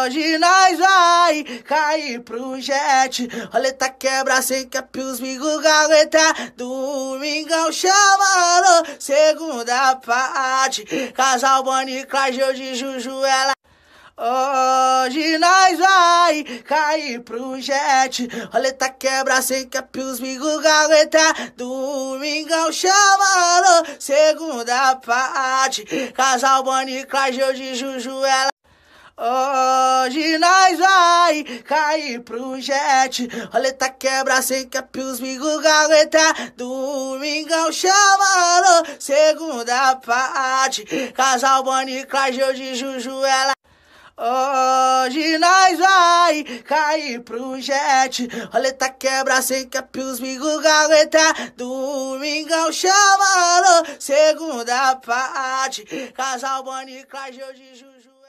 longe nós vai cair pro jet. Roleta tá quebra sem que a é pios migo aguentar. Domingão chamando, segunda parte. Casal Bonnie Clyde, de Juju, ela. Hoje nós vai cair pro jet. Roleta tá quebra sem que a é pios migo aguentar. Domingão chamando, segunda parte. Casal Bonnie Clyde, de Juju, ela. Oh, de nós vai cair pro jet. Roleta quebra sem que a pius me aguentar. Domingão chamando, segunda parte. Casal Bonnie Clyde, de Juju, ela. Hoje nós vai cair pro jet. Roleta quebra sem que a pius me aguentar. Domingão chamando, segunda parte. Casal Bonnie Clyde, de Juju.